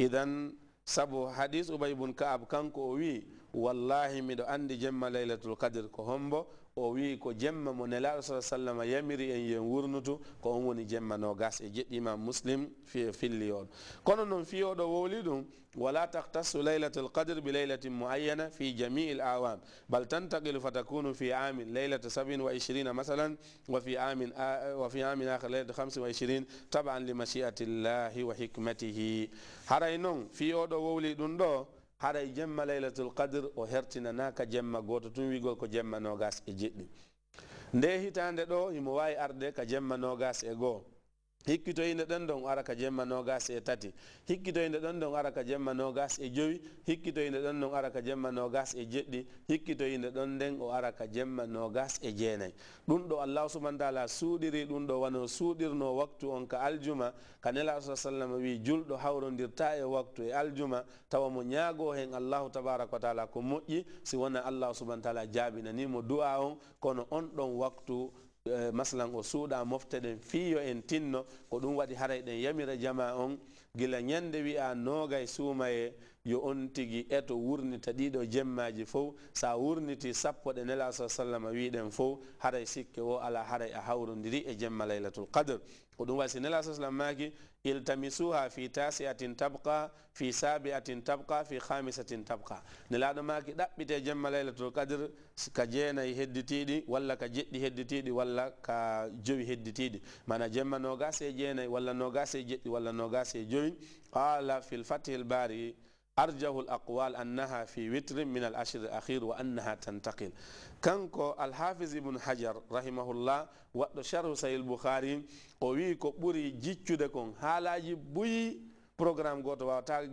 إذن سبو حديث أبي بن كعب كان كوي والله ميدو اندي جيم ليله القدر كو همبو او وي كو جيم مو الله صلى الله عليه وسلم يمري ان يورنوتو كو هموني جيم نو غاس امام مسلم في فيليون كون نون فيو دو وليدو ولا تقتص ليله القدر بليله معينه في جميع الاعوام بل تنتقل فتكون في عام ليله 27 مثلا وفي عام وفي عام اخر ليله 25 طبعا لمشيئه الله وحكمته هرينون في يودو وليدون دو haɗa e jemma laylatul qadr o hertinanaka jemma goto tun wigol ko jemma nogas e jeɗɗi nde hitande ɗo imo wawi arde ka jemma nogas e goho hikkitoyde ɗon ɗon ara ka jemma nogas e tati hikkitoyde ɗon ɗon ara ka jemma nogas e joyi hikkitoyde ɗon ɗon ara ka jemma nogas e jeɗɗi hikkitoyde ɗon nden o ara ka jemma nogas e jeenayyi ɗum ɗo allah subahana taala suuɗiri ɗum ɗo wano suuɗirno waktu on ka aljuma ka nelaa sa sallam wi julɗo hawrodirta e waktu e aljuma tawa mo ñaago hen allahu tabaraque wa taala ko moƴƴi si wona allahu subahana taala jaabinanimo du'a on kono on ɗon waktu Eh, maslan o suuɗa mofte ɗen fiiyo en tinno ko ɗum waɗi haray ɗen yamira jama on gila ñande wi'a nogay suumaye yo on tigi eto wurnita ɗiɗo jemmaji fof sa wurniti sappo de nela sa sallam wiɗen fof haray sikke wo ala haray a hawrodiri e jemma laylatul qadr ko dum wasi nela sa sallam maki iltamisuha fi tasiatin tabqa fi sabiatin tabqa fi khamisatin tabqa do maki ɗaɓɓite jemma laylatul qadr ka e hedditidi walla ka jeddi hedditidi walla ka jowi hedditidi mana jemma nogas e walla nogase e jeɗɗi walla nogas e qala fil lfathi bari أرجه الأقوال أنها في وتر من الأشر الأخير وأنها تنتقل كانكو الحافظ ابن حجر رحمه الله وقت شرح سيد البخاري قوي كبري جيتشو دكون حالاجي بوي programme goto wawata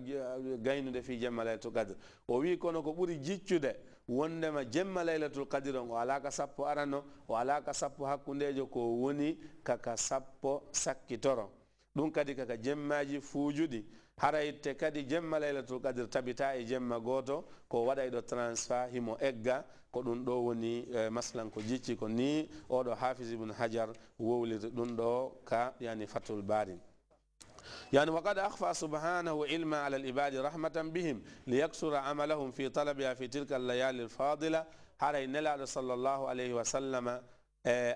gaynude fi jemma laylatul qadre o wi kono ko ɓuuri jiccude wondema jemma laylatul qadre on o ala sappo arano o ala ka sappo hakkundejo ko woni kaka sappo sakkitoro دون كادي كا جمعي فوجودي هراي تكادي جمع ليلة القدر تبتاع جمع غوتو كو ودا يدو ترانسفا همو اگا كو دون دو ني كو جيشي كو ني او دو حافظ ابن حجر وولي دون دو كا يعني فتول بارين يعني وقد أخفى سبحانه علما على العباد رحمة بهم ليكسر عملهم في طلبها في تلك الليالي الفاضلة هراي نلا صلى الله عليه وسلم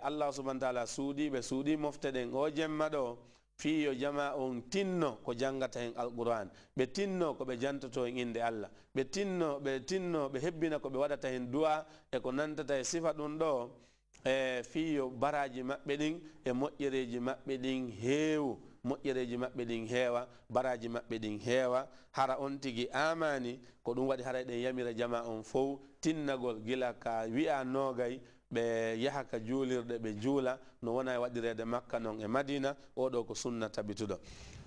الله سبحانه وتعالى سودي بسودي مفتدين او جمع دو fi yo jama on tinno ko janngata hen alquran ɓe tinno ko ɓe jantoto hen inde allah ɓe tinno ɓe tinno ɓe hebbina ko ɓe waɗata hen duwa e ko nantata e sifa ɗum ɗo e fi yo baraji maɓɓe ɗin e moƴƴereji maɓɓe ɗin heewu moƴƴereji maɓɓe ɗin heewa baraji maɓɓe ɗin heewa hara on tigi amani ko ɗum waɗi hara eɗen yamira jama on fo tinnagol gila ka wiya nogay ɓe yaha ka juulirɗe ɓe juula no wona e waɗirede makka noon e madina oɗo ko sunna tabituɗo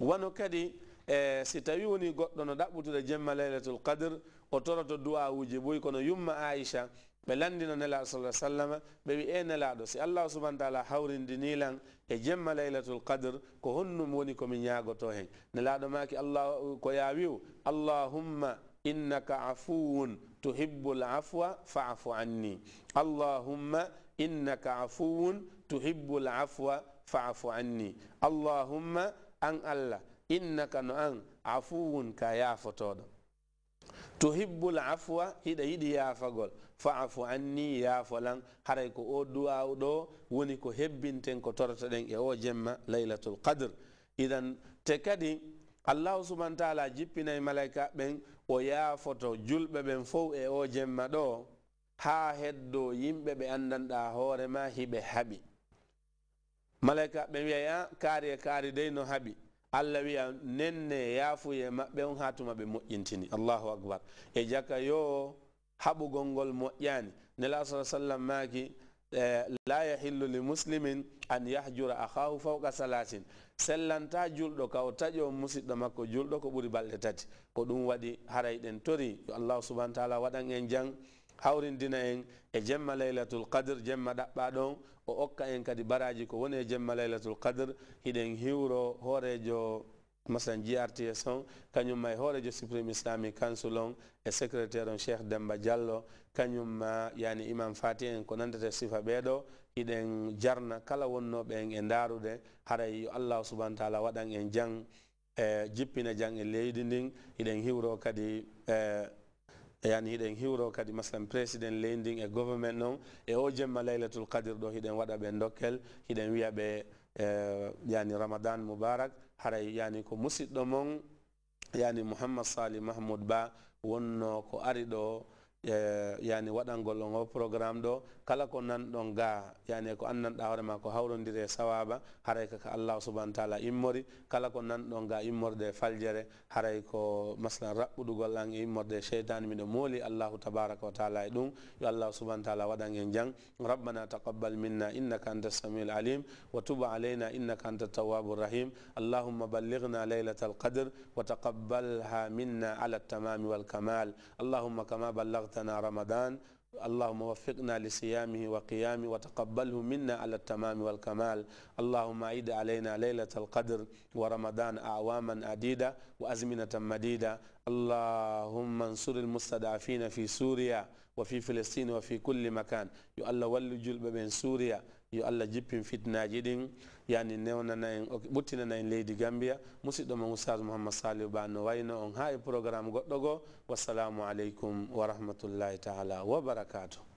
wano kadi e si tawi woni goɗɗo no ɗaɓɓutude jemma laylatul qadre o toroto duwa uji ɓuy kono yumma aicha ɓe landino nelaɗo sa sallama ɓe wi e nelaɗo si allahu subahana taala hawrindinilan e jemma laylatul qadre ko honnum woni komi ñagoto hen nelaɗo maki allah ko yawiw allahumma إنك عفو تحب العفو فاعف عني اللهم إنك عفو تحب العفو فاعف عني اللهم أن الله إنك نأن عفو تود تحب العفو هيدا هيدي يافغول فاعف عني يا فلان ko او دو او دو ونكو هبين تنكو torata ɗen e o jemma laylatul qadre idan allahu subahana taala jippinayi malaika ɓen o yaafoto julɓe ɓen fof e o jemma ɗo haa heddo yimɓe ɓe anndanɗa hoorema hiɓe haɓi malaika ɓe wiyay a kaari e kaari dey no haɓi allah wiya nenne yaafuye maɓɓe on haa tuma ɓe moƴƴintini allahu akbar e jaka yo haɓugol ngol moƴƴani nela sa sallam maaki Eh, la yahillu li muslimin an yahjura ahahu fawqa salasin sellanta julɗo ka o taƴo musiɗɗo makko julɗo ko ɓuuri balɗe tati ko ɗum waɗi harayɗen tori yo allah subahanau taala waɗan en jang hawrindina en e jemma laylatul qadre jemma ɗaɓɓa ɗon o okka en kadi baraji ko woni e jemma laylatul qadre hiɗen hiwro hoorejo masalan jrts e on kañumma e hoorejo supreme islami council on e secrétaire on cheikh demba diallo kañumma yani imam fati en ko nandata e sifa ɓeeɗo hiɗen jarna kala wonnoɓen e ndaarude haray yo allahu subahanau taala waɗan en jang e jippina jang e leydi ndin hiɗen hiwro kadi e, yani hiɗen hiwro kadi masalan président leydi ndin e gouvernement noon e o jemma laylatul qadire ɗo hiɗen waɗa ɓe dokkel hiɗen wiya ɓe yani ramadan moubarak haray yani ko musidɗo mon yani mouhammad sali mahmoud ba wonno ko ari ɗo yani waɗangol on o programme kala ko nanɗon ga yani ko annanɗa hoorema ko hawrodiri sawaba haray Allah allahu subahanau taala immori kala ko nanɗon ga immorde faljere haray ko masalan raɓɓudugol an e immorde e cheytane miɗo mooli allahu tabaraka taala e ɗum yo allahu subahanau taala waɗan en jang rabbana taqabbal minna innaka anta samiu alim wa tuba alayna innaka anta tawabu rahim allahumma balligna laylata alqadre wa taqabbalha minna ala altamami kamal allahumma kama ballagta شهرتنا رمضان اللهم وفقنا لصيامه وقيامه وتقبله منا على التمام والكمال اللهم عيد علينا ليلة القدر ورمضان أعواما عديدة وأزمنة مديدة اللهم انصر المستضعفين في سوريا وفي فلسطين وفي كل مكان يؤلى ولي جلب من سوريا yo allah jippin fitnaji ɗin yani newnana en ɓuttinana en leydi gambia musidɗo mo oustage mouhamad salih ba no wayno on ha e programme goɗɗo goo wassalamu aleykum wa rahmatullahi taala wa baracatu